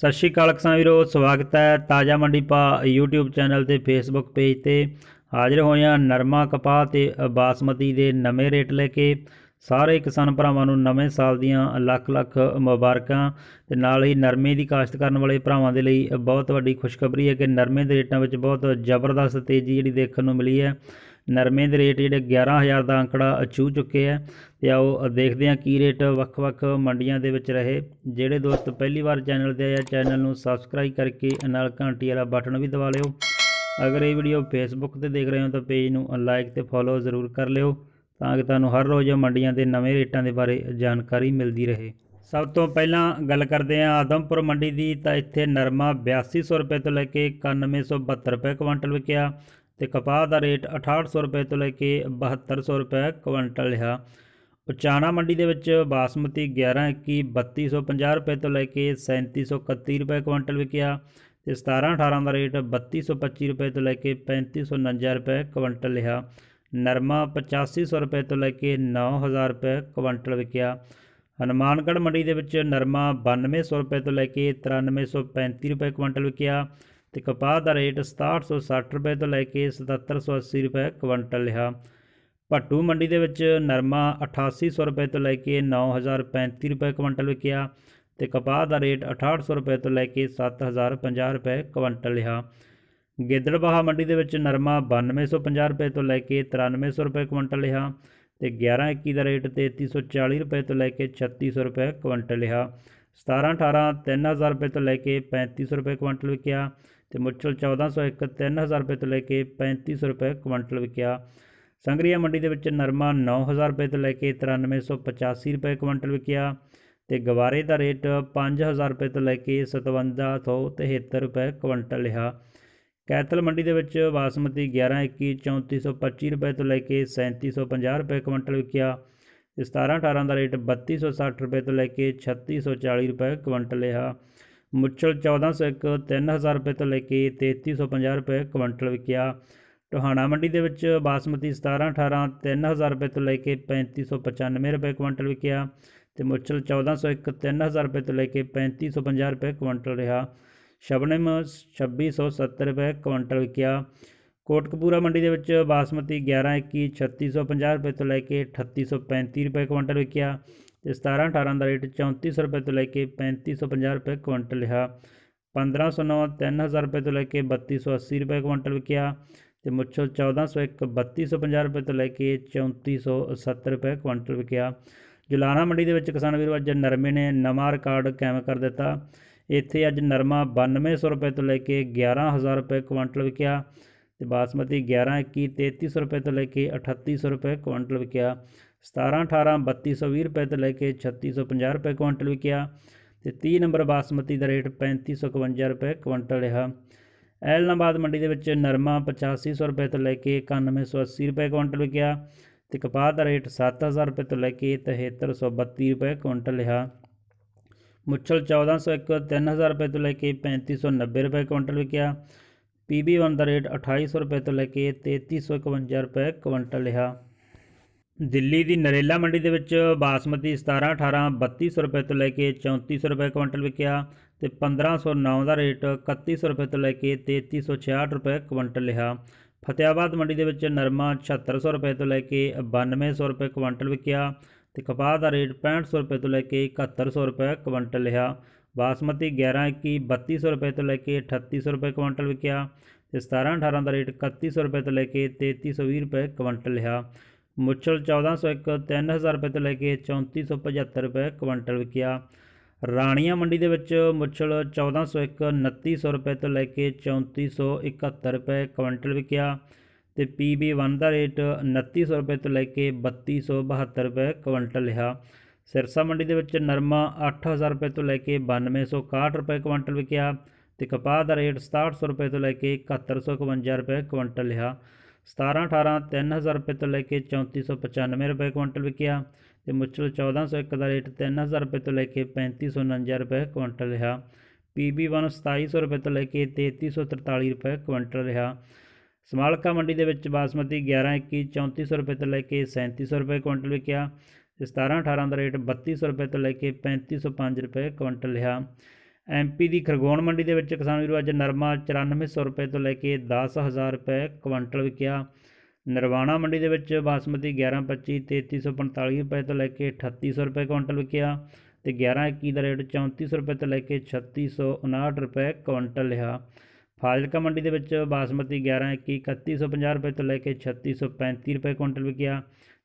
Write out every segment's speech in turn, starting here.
ਸਤਿ ਸ਼੍ਰੀ ਅਕਾਲ ਕਿਸਾਨ ਵੀਰੋ ਸਵਾਗਤ ਹੈ ਤਾਜ਼ਾ ਮੰਡੀ ਪਾ YouTube ਚੈਨਲ ਤੇ Facebook ਪੇਜ ਤੇ ਹਾਜ਼ਰ ਹੋਇਆ ਨਰਮਾ ਕਪਾਹ ਤੇ ਬਾਸਮਤੀ ਦੇ ਨਵੇਂ ਰੇਟ ਲੈ ਕੇ ਸਾਰੇ ਕਿਸਾਨ ਭਰਾਵਾਂ ਨੂੰ ਨਵੇਂ ਸਾਲ ਦੀਆਂ ਲੱਖ ਲੱਖ ਮੁਬਾਰਕਾਂ ਤੇ ਨਾਲ ਹੀ ਨਰਮੇ ਦੀ ਕਾਸ਼ਤ ਕਰਨ ਵਾਲੇ ਭਰਾਵਾਂ ਦੇ ਲਈ ਬਹੁਤ ਵੱਡੀ ਖੁਸ਼ਖਬਰੀ ਹੈ ਕਿ ਨਰਮੇ ਦੇ ਰੇਟਾਂ ਵਿੱਚ ਬਹੁਤ ਜ਼ਬਰਦਸਤ ਤੇਜ਼ੀ ਜਿਹੜੀ ਦੇਖਣ ਨੂੰ ਮਿਲੀ ਹੈ ਨਰਮੇ ਦੇ ਰੇਟ ਜਿਹੜੇ 11000 ਦਾ ਅੰਕੜਾ ਅਚੂ ਚੁੱਕੇ ਆ ਤੇ ਆਓ ਦੇਖਦੇ ਹਾਂ ਕੀ ਰੇਟ ਵੱਖ-ਵੱਖ ਮੰਡੀਆਂ ਦੇ ਵਿੱਚ ਰਹੇ ਜਿਹੜੇ ਦੋਸਤ ਪਹਿਲੀ ਵਾਰ ਚੈਨਲ ਤੇ ਆਇਆ ਚੈਨਲ ਨੂੰ ਸਬਸਕ੍ਰਾਈਬ ਕਰਕੇ ਨਾਲ ਘੰਟੀ ਵਾਲਾ ਬਟਨ ਵੀ ਦਬਾ ਲਿਓ ਅਗਰ ਇਹ ਵੀਡੀਓ ਫੇਸਬੁੱਕ ਤੇ ਦੇਖ ਰਹੇ ਹੋ ਤਾਂ ਪੇਜ ਨੂੰ ਲਾਈਕ ਤੇ ਫੋਲੋ ਜ਼ਰੂਰ ਕਰ ਲਿਓ ਤਾਂ ਕਿ ਤੁਹਾਨੂੰ ਹਰ ਰੋਜ਼ ਮੰਡੀਆਂ ਦੇ ਨਵੇਂ ਰੇਟਾਂ ਦੇ ਬਾਰੇ ਜਾਣਕਾਰੀ ਮਿਲਦੀ ਰਹੇ ਸਭ ਤੋਂ ਪਹਿਲਾਂ ਗੱਲ ਕਰਦੇ ਹਾਂ ਆਦਮਪੁਰ ਮੰਡੀ ਦੀ ਤਾਂ ਇੱਥੇ ਨਰਮਾ 8200 ਰੁਪਏ ਤੋਂ ਲੈ ਕੇ 9172 ਰੁਪਏ ਕੁਇੰਟਲ ਵਿਕਿਆ ਤੇ ਕਪਾਹ ਦਾ ਰੇਟ 6800 ਰੁਪਏ ਤੋਂ ਲੈ ਕੇ 7200 ਰੁਪਏ ਕੁਇੰਟਲ ਰਿਹਾ ਉਚਾਣਾ ਮੰਡੀ ਦੇ ਵਿੱਚ ਬਾਸਮਤੀ 1121 3250 ਰੁਪਏ ਤੋਂ ਲੈ ਕੇ 3731 ਰੁਪਏ ਕੁਇੰਟਲ ਵਿਕਿਆ ਤੇ 17 18 ਦਾ ਰੇਟ 3225 ਰੁਪਏ ਤੋਂ ਲੈ ਕੇ 3549 ਰੁਪਏ ਕੁਇੰਟਲ ਰਿਹਾ ਨਰਮਾ 8500 ਰੁਪਏ ਤੋਂ ਲੈ ਕੇ 9000 ਰੁਪਏ ਕੁਇੰਟਲ ਵਿਕਿਆ ਹਨਮਾਨਗੜ ਮੰਡੀ ਦੇ ਵਿੱਚ ਨਰਮਾ 9200 ਰੁਪਏ ਤੋਂ ਲੈ ਕੇ 9335 ਰੁਪਏ ਕੁਇੰਟਲ ਵਿਕਿਆ ਤੇ ਕਪਾਹ ਦਾ ਰੇਟ 6760 ਰੁਪਏ ਤੋਂ ਲੈ ਕੇ 7780 ਰੁਪਏ ਕੁਇੰਟਲ ਲਿਆ ਭੱਟੂ ਮੰਡੀ ਦੇ ਵਿੱਚ ਨਰਮਾ 8800 ਰੁਪਏ ਤੋਂ ਲੈ ਕੇ 9035 ਰੁਪਏ ਕੁਇੰਟਲ ਵਿਕਿਆ ਤੇ ਕਪਾਹ ਦਾ ਰੇਟ 6800 ਰੁਪਏ ਤੋਂ ਲੈ ਕੇ 7050 ਰੁਪਏ ਕੁਇੰਟਲ ਲਿਆ ਗਿੱਦੜਬਾਹਾ ਮੰਡੀ ਦੇ ਵਿੱਚ ਨਰਮਾ 9250 ਰੁਪਏ ਤੋਂ ਲੈ ਕੇ 9300 ਰੁਪਏ ਕੁਇੰਟਲ ਲਿਆ ਤੇ 1121 ਦਾ ਰੇਟ 3340 ਰੁਪਏ ਤੋਂ ਲੈ ਕੇ 3600 ਰੁਪਏ ਕੁਇੰਟਲ ਲਿਆ 17 18 3000 ਰੁਪਏ ਤੋਂ ਲੈ ਕੇ 3500 ਰੁਪਏ ਕੁਇੰਟਲ ਵਿਕਿਆ ਤੇ ਮੁੱਚਲ 1401 3000 ਰੁਪਏ ਤੋਂ ਲੈ ਕੇ 3500 ਰੁਪਏ ਕੁਇੰਟਲ ਵਿਕਿਆ ਸੰਗਰੀਆ ਮੰਡੀ ਦੇ ਵਿੱਚ ਨਰਮਾ 9000 ਰੁਪਏ ਤੋਂ ਲੈ ਕੇ 9385 ਰੁਪਏ ਕੁਇੰਟਲ ਵਿਕਿਆ ਤੇ ਗਵਾਰੇ ਦਾ ਰੇਟ 5000 ਰੁਪਏ ਤੋਂ ਲੈ ਕੇ 5773 ਰੁਪਏ ਕੁਇੰਟਲ ਲਿਆ ਕੈਤਲ ਮੰਡੀ ਦੇ ਵਿੱਚ ਬਾਸਮਤੀ 1121 3425 ਰੁਪਏ ਤੋਂ ਲੈ ਕੇ 3750 ਰੁਪਏ ਕੁਇੰਟਲ ਵਿਕਿਆ ਤੇ 17 18 ਦਾ ਰੇਟ 3260 ਰੁਪਏ ਤੋਂ ਲੈ ਕੇ 3640 ਰੁਪਏ ਕੁਇੰਟਲ ਲਿਆ ਮੁੱਛਲ 1401 3000 ਰੁਪਏ ਤੋਂ ਲੈ ਕੇ 3350 ਰੁਪਏ ਕੁਇੰਟਲ ਵਿਕਿਆ ਟੋਹਾਣਾ ਮੰਡੀ ਦੇ ਵਿੱਚ ਬਾਸਮਤੀ 17 18 3000 ਰੁਪਏ ਤੋਂ ਲੈ ਕੇ 3595 ਰੁਪਏ ਕੁਇੰਟਲ ਵਿਕਿਆ ਤੇ ਮੁੱਛਲ 1401 3000 ਰੁਪਏ ਤੋਂ ਲੈ ਕੇ 3550 ਰੁਪਏ ਕੁਇੰਟਲ ਰਿਹਾ ਸ਼ਬਨਮ 2670 ਰੁਪਏ ਕੁਇੰਟਲ ਵਿਕਿਆ ਕੋਟਕਪੂਰਾ ਮੰਡੀ ਦੇ ਵਿੱਚ ਬਾਸਮਤੀ 11 21 3650 ਰੁਪਏ ਤੋਂ ਲੈ ਕੇ 3835 ਰੁਪਏ ਕੁਇੰਟਲ ਵਿਕਿਆ ਤੇ 17 18 ਦਾ ਰੇਟ 3400 ਰੁਪਏ ਤੋਂ ਲੈ ਕੇ 3550 ਰੁਪਏ ਕੁਇੰਟਲ ਰਿਹਾ 1509 3000 ਰੁਪਏ ਤੋਂ ਲੈ ਕੇ 3280 ਰੁਪਏ ਕੁਇੰਟਲ ਵਿਕਿਆ ਤੇ ਮੁੱਛੋ 1401 3250 ਰੁਪਏ ਤੋਂ ਲੈ ਕੇ 3470 ਰੁਪਏ ਕੁਇੰਟਲ ਵਿਕਿਆ ਜੁਲਾਣਾ ਮੰਡੀ ਦੇ ਵਿੱਚ ਕਿਸਾਨ ਵੀਰ ਅੱਜ ਨਰਮੇ ਨੇ ਨਵਾਂ ਰਿਕਾਰਡ ਕਾਇਮ ਕਰ ਦਿੱਤਾ ਇੱਥੇ ਅੱਜ ਨਰਮਾ 9200 ਰੁਪਏ ਤੋਂ ਲੈ ਕੇ 11000 ਰੁਪਏ ਕੁਇੰਟਲ ਵਿਕਿਆ ਤੇ ਬਾਸਮਤੀ 11 21 3300 ਰੁਪਏ ਤੋਂ ਲੈ ਕੇ 3800 ਰੁਪਏ ਕੁਇੰਟਲ ਵਿਕਿਆ 17 18 3220 ਰੁਪਏ ਤੋਂ ਲੈ ਕੇ 3650 ਰੁਪਏ ਕੁਇੰਟਲ ਵਿਕਿਆ ਤੇ 30 ਨੰਬਰ ਬਾਸਮਤੀ ਦਾ ਰੇਟ 3551 ਰੁਪਏ ਕੁਇੰਟਲ ਰਿਹਾ ਐਲਨਾਬਾਦ ਮੰਡੀ ਦੇ ਵਿੱਚ ਨਰਮਾ 8500 ਰੁਪਏ ਤੋਂ ਲੈ ਕੇ 9180 ਰੁਪਏ ਕੁਇੰਟਲ ਵਿਕਿਆ ਤੇ ਕਪਾਹ ਦਾ ਰੇਟ 7000 ਰੁਪਏ ਤੋਂ ਲੈ ਕੇ 7332 ਰੁਪਏ ਕੁਇੰਟਲ ਰਿਹਾ ਮੁੱਛਲ 1401 3000 ਰੁਪਏ ਤੋਂ ਲੈ ਕੇ 3590 ਰੁਪਏ ਕੁਇੰਟਲ ਵਿਕਿਆ ਪੀਬੀ1 ਦਾ ਰੇਟ 2800 ਰੁਪਏ ਤੋਂ ਲੈ ਕੇ 3351 ਰੁਪਏ ਕੁਇੰਟਲ ਲਿਆ ਦਿੱਲੀ ਦੀ ਨਰੇਲਾ ਮੰਡੀ ਦੇ ਵਿੱਚ ਬਾਸਮਤੀ 17 18 3200 ਰੁਪਏ ਤੋਂ ਲੈ ਕੇ 3400 ਰੁਪਏ ਕੁਇੰਟਲ ਵਿਕਿਆ ਤੇ 1509 ਦਾ ਰੇਟ 3100 ਰੁਪਏ ਤੋਂ ਲੈ ਕੇ 3366 ਰੁਪਏ ਕੁਇੰਟਲ ਲਿਆ ਫਤਿਆਬਾਦ ਮੰਡੀ ਦੇ ਵਿੱਚ ਨਰਮਾ 7600 ਰੁਪਏ ਤੋਂ ਲੈ ਕੇ 9200 ਰੁਪਏ ਕੁਇੰਟਲ ਵਿਕਿਆ ਤੇ ਕਪਾਹ ਦਾ ਰੇਟ 6500 ਰੁਪਏ ਤੋਂ ਲੈ ਕੇ 7100 ਰੁਪਏ ਕੁਇੰਟਲ ਲਿਆ ਬਾਸਮਤੀ 11 21 3200 ਰੁਪਏ ਤੋਂ ਲੈ ਕੇ 3800 ਰੁਪਏ ਕੁਇੰਟਲ ਵਿਕਿਆ ਤੇ 17 18 ਦਾ ਰੇਟ 3100 ਰੁਪਏ ਤੋਂ ਲੈ ਕੇ 3320 ਰੁਪਏ ਕੁਇੰਟਲ ਲਿਆ ਮੁੱਛਲ 1401 3000 ਰੁਪਏ ਤੋਂ ਲੈ ਕੇ 3475 ਰੁਪਏ ਕੁਇੰਟਲ ਵਿਕਿਆ ਰਾਣੀਆਂ ਮੰਡੀ ਦੇ ਵਿੱਚ ਮੁੱਛਲ 1401 2900 ਰੁਪਏ ਤੋਂ ਲੈ ਕੇ 3471 ਰੁਪਏ ਕੁਇੰਟਲ ਵਿਕਿਆ ਤੇ ਪੀਬੀ 1 ਦਾ ਰੇਟ 2900 ਰੁਪਏ ਤੋਂ ਲੈ ਕੇ 3272 ਰੁਪਏ ਕੁਇੰਟਲ ਲਿਆ ਸਿਰਸਾ ਮੰਡੀ ਦੇ ਵਿੱਚ ਨਰਮਾ 8000 ਰੁਪਏ ਤੋਂ ਲੈ ਕੇ 9261 ਰੁਪਏ ਕੁਇੰਟਲ ਵਿਕਿਆ ਤੇ ਕਪਾਹ ਦਾ ਰੇਟ 6700 ਰੁਪਏ ਤੋਂ ਲੈ ਕੇ 7151 ਰੁਪਏ ਕੁਇੰਟਲ ਲਿਆ 17 18 3000 ਰੁਪਏ ਤੋਂ ਲੈ ਕੇ 3495 ਰੁਪਏ ਕੁਇੰਟਲ ਵਿਕਿਆ ਤੇ ਮੁੱਚਲ 1401 ਦਾ ਰੇਟ 3000 ਰੁਪਏ ਤੋਂ ਲੈ ਕੇ 3549 ਰੁਪਏ ਕੁਇੰਟਲ ਰਿਹਾ PB1 2700 ਰੁਪਏ ਤੋਂ ਲੈ ਕੇ 3343 ਰੁਪਏ ਕੁਇੰਟਲ ਰਿਹਾ ਸਮਾਲਕਾ ਮੰਡੀ ਦੇ ਵਿੱਚ ਬਾਸਮਤੀ 1121 3400 ਰੁਪਏ ਤੋਂ ਲੈ ਕੇ 3700 ਰੁਪਏ ਕੁਇੰਟਲ ਵਿਕਿਆ ਤੇ 17 18 ਦਾ ਰੇਟ 3200 ਰੁਪਏ ਤੋਂ ਲੈ ਕੇ 3505 ਰੁਪਏ ਕੁਇੰਟਲ ਲਿਆ ਐਮਪੀ ਦੀ ਖਰਗੋਣ ਮੰਡੀ ਦੇ ਵਿੱਚ ਕਿਸਾਨ ਵੀਰੋ ਅੱਜ ਨਰਮਾ 9400 ਰੁਪਏ ਤੋਂ ਲੈ ਕੇ 10000 ਰੁਪਏ ਕੁਇੰਟਲ ਵਿਕਿਆ ਨਰਵਾਣਾ ਮੰਡੀ ਦੇ ਵਿੱਚ ਬਾਸਮਤੀ 1125 3345 ਰੁਪਏ ਤੋਂ ਲੈ ਕੇ 3800 ਰੁਪਏ ਕੁਇੰਟਲ ਵਿਕਿਆ ਤੇ 1121 ਦਾ ਰੇਟ 3400 ਰੁਪਏ ਤੋਂ ਲੈ ਕੇ 3659 ਰੁਪਏ ਕੁਇੰਟਲ ਲਿਆ ਫਾਜ਼ਿਲਕਾ ਮੰਡੀ ਦੇ ਵਿੱਚ ਬਾਸਮਤੀ 1121 3150 ਰੁਪਏ ਤੋਂ ਲੈ ਕੇ 3635 ਰੁਪਏ ਕੁਇੰਟਲ ਵਿਕਿਆ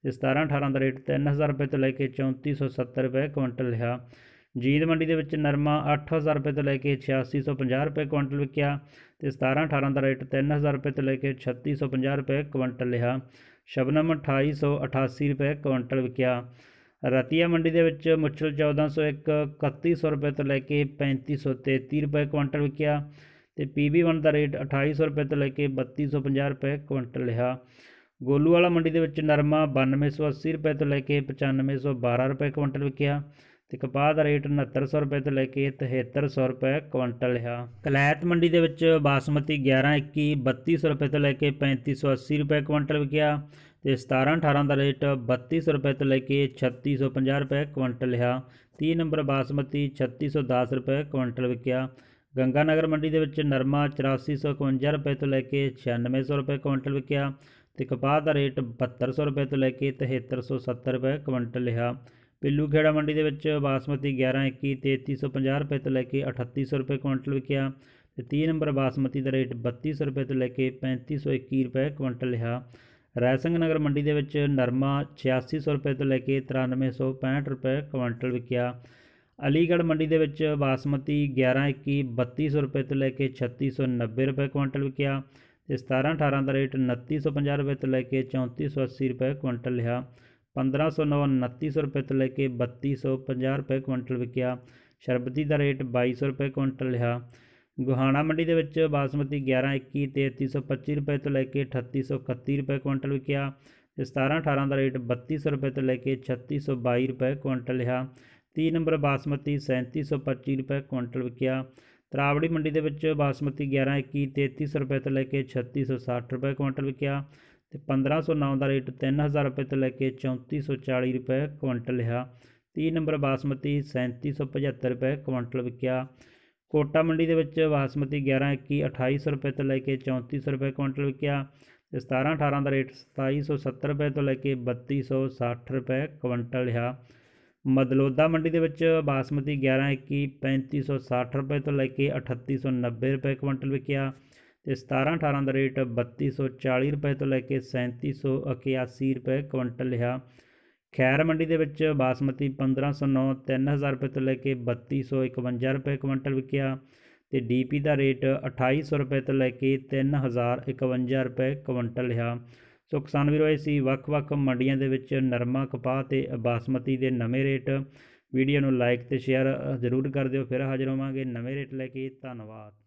ਇਸ 17 18 ਦਾ ਰੇਟ 3000 ਰੁਪਏ ਤੋਂ ਲੈ ਕੇ 3470 ਰੁਪਏ ਕੁਇੰਟਲ ਲਿਆ ਜੀਂਦ ਮੰਡੀ ਦੇ ਵਿੱਚ ਨਰਮਾ 8000 ਰੁਪਏ ਤੋਂ ਲੈ ਕੇ 8650 ਰੁਪਏ ਕੁਇੰਟਲ ਵਿਕਿਆ ਤੇ 17 18 ਦਾ ਰੇਟ 3000 ਰੁਪਏ ਤੋਂ ਲੈ ਕੇ 3650 ਰੁਪਏ ਕੁਇੰਟਲ ਲਿਆ ਸ਼ਬਨਮ 2888 ਰੁਪਏ ਕੁਇੰਟਲ ਵਿਕਿਆ ਰਤੀਆ ਮੰਡੀ ਦੇ ਵਿੱਚ ਮੁੱਛਲ 1401 3100 ਰੁਪਏ ਤੋਂ ਲੈ ਕੇ 3533 ਰੁਪਏ ਕੁਇੰਟਲ ਵਿਕਿਆ ਤੇ PB1 ਦਾ ਰੇਟ 2800 ਰੁਪਏ ਤੋਂ ਲੈ ਕੇ 3250 ਰੁਪਏ ਕੁਇੰਟਲ ਲਿਆ ਗੋਲੂ ਵਾਲਾ ਮੰਡੀ ਦੇ ਵਿੱਚ ਨਰਮਾ 9280 ਰੁਪਏ ਤੋਂ ਲੈ ਕੇ 9512 ਰੁਪਏ ਕੁਇੰਟਲ ਵਿਕਿਆ ਤੇ ਕਪਾਹ ਦਾ ਰੇਟ 6900 ਰੁਪਏ ਤੋਂ ਲੈ ਕੇ 7300 ਰੁਪਏ ਕੁਇੰਟਲ ਹੈ ਕਲੈਤ ਮੰਡੀ ਦੇ ਵਿੱਚ ਬਾਸਮਤੀ 1121 3200 ਰੁਪਏ ਤੋਂ ਲੈ ਕੇ 3580 ਰੁਪਏ ਕੁਇੰਟਲ ਵਿਕਿਆ ਤੇ 17 18 ਦਾ ਰੇਟ 3200 ਰੁਪਏ ਤੋਂ ਲੈ ਕੇ 3650 ਰੁਪਏ ਕੁਇੰਟਲ ਹੈ 30 ਨੰਬਰ ਬਾਸਮਤੀ 3610 ਰੁਪਏ ਕੁਇੰਟਲ ਵਿਕਿਆ ਗੰਗਾ ਨਗਰ ਮੰਡੀ ਦੇ ਵਿੱਚ ਨਰਮਾ 8451 ਰੁਪਏ ਤੋਂ ਲੈ ਕੇ 9600 ਰੁਪਏ ਕੁਇੰਟਲ ਵਿਕਿਆ ਤੇ ਕਪਾਹ ਦਾ ਰੇਟ 7200 ਰੁਪਏ ਤੋਂ ਲੈ ਕੇ 7370 ਰੁਪਏ ਕੁਇੰਟਲ ਲਿਆ ਪਿੱਲੂ ਖੇੜਾ ਮੰਡੀ ਦੇ ਵਿੱਚ ਬਾਸਮਤੀ 1121 3350 ਰੁਪਏ ਤੋਂ ਲੈ ਕੇ 3800 ਰੁਪਏ ਕੁਇੰਟਲ ਵਿਕਿਆ ਤੇ 3 ਨੰਬਰ ਬਾਸਮਤੀ ਦਾ ਰੇਟ 3200 ਰੁਪਏ ਤੋਂ ਲੈ ਕੇ 3521 ਰੁਪਏ ਕੁਇੰਟਲ ਰਾਏ ਸਿੰਘ ਨਗਰ ਮੰਡੀ ਦੇ ਵਿੱਚ ਨਰਮਾ 8600 ਰੁਪਏ ਤੋਂ ਲੈ ਕੇ 9365 ਰੁਪਏ ਕੁਇੰਟਲ ਵਿਕਿਆ ਅਲੀਗੜ੍ਹ ਮੰਡੀ ਦੇ ਵਿੱਚ ਬਾਸਮਤੀ 1121 3200 ਰੁਪਏ ਤੋਂ ਲੈ ਕੇ 3690 ਰੁਪਏ ਕੁਇੰਟਲ ਵਿਕਿਆ ਤੇ 17 18 ਦਾ ਰੇਟ 2950 ਰੁਪਏ ਤੋਂ ਲੈ ਕੇ 3480 ਰੁਪਏ ਕੁਇੰਟਲ ਲਿਆ 1509 2900 ਰੁਪਏ ਤੋਂ ਲੈ ਕੇ 3250 ਰੁਪਏ ਕੁਇੰਟਲ ਵਿਕਿਆ ਸ਼ਰਬਤੀ ਦਾ ਰੇਟ 2200 ਰੁਪਏ ਕੁਇੰਟਲ ਲਿਆ ਗੁਹਾਣਾ ਮੰਡੀ ਦੇ ਵਿੱਚ ਬਾਸਮਤੀ 21 ਤੇ 3325 ਰੁਪਏ ਤੋਂ ਲੈ ਕੇ 3831 ਰੁਪਏ ਕੁਇੰਟਲ ਵਿਕਿਆ ਤੇ 17 18 ਦਾ ਰੇਟ 3200 ਰੁਪਏ ਤੋਂ ਲੈ ਕੇ 3622 ਰੁਪਏ ਕੁਇੰਟਲ ਲਿਆ 30 ਨੰਬਰ ਬਾਸਮਤੀ 3725 ਰੁਪਏ ਕੁਇੰਟਲ ਵਿਕਿਆ ਤਰਾਵੜੀ ਮੰਡੀ ਦੇ ਵਿੱਚ ਬਾਸਮਤੀ 11 21 3300 ਰੁਪਏ ਤੋਂ ਲੈ ਕੇ 3660 ਰੁਪਏ ਕੁਇੰਟਲ ਵਿਕਿਆ ਤੇ 1509 ਦਾ ਰੇਟ 3000 ਰੁਪਏ ਤੋਂ ਲੈ ਕੇ 3440 ਰੁਪਏ ਕੁਇੰਟਲ ਰਿਹਾ 30 ਨੰਬਰ ਬਾਸਮਤੀ 3775 ਰੁਪਏ ਕੁਇੰਟਲ ਵਿਕਿਆ ਕੋਟਾ ਮੰਡੀ ਦੇ ਵਿੱਚ ਬਾਸਮਤੀ 11 21 2800 ਰੁਪਏ ਤੋਂ ਲੈ ਕੇ 3400 ਰੁਪਏ ਕੁਇੰਟਲ ਵਿਕਿਆ ਤੇ 17 18 ਦਾ ਰੇਟ 2770 ਰੁਪਏ ਤੋਂ ਲੈ ਕੇ 3260 ਰੁਪਏ ਕੁਇੰਟਲ ਰਿਹਾ ਮਦਲੋਦਾ ਮੰਡੀ ਦੇ ਵਿੱਚ ਬਾਸਮਤੀ 11 21 3560 ਰੁਪਏ ਤੋਂ ਲੈ ਕੇ 3890 ਰੁਪਏ ਕੁਇੰਟਲ ਵਿਕਿਆ ਤੇ 17 18 ਦਾ ਰੇਟ 3240 ਰੁਪਏ ਤੋਂ ਲੈ ਕੇ 3781 ਰੁਪਏ ਕੁਇੰਟਲ ਲਿਆ ਖੈਰ ਮੰਡੀ ਦੇ ਵਿੱਚ ਬਾਸਮਤੀ 1509 3000 ਰੁਪਏ ਤੋਂ ਲੈ ਕੇ 3251 ਰੁਪਏ ਕੁਇੰਟਲ ਵਿਕਿਆ ਤੇ ਡੀਪੀ ਦਾ ਰੇਟ 2800 ਰੁਪਏ ਤੋਂ ਲੈ ਕੇ 3051 ਰੁਪਏ ਕੁਇੰਟਲ ਲਿਆ ਸੋ ਕਿਸਾਨ ਵੀਰੋ ਇਹ ਸੀ ਵੱਖ-ਵੱਖ ਮੰਡੀਆਂ ਦੇ ਵਿੱਚ ਨਰਮਾ ਕਪਾਹ ਤੇ ਬਾਸਮਤੀ ਦੇ ਨਵੇਂ ਰੇਟ ਵੀਡੀਓ ਨੂੰ ਲਾਈਕ ਤੇ ਸ਼ੇਅਰ ਜ਼ਰੂਰ ਕਰ ਦਿਓ ਫਿਰ ਹਾਜ਼ਰ ਹੋਵਾਂਗੇ ਨਵੇਂ ਰੇਟ ਲੈ ਕੇ ਧੰਨਵਾਦ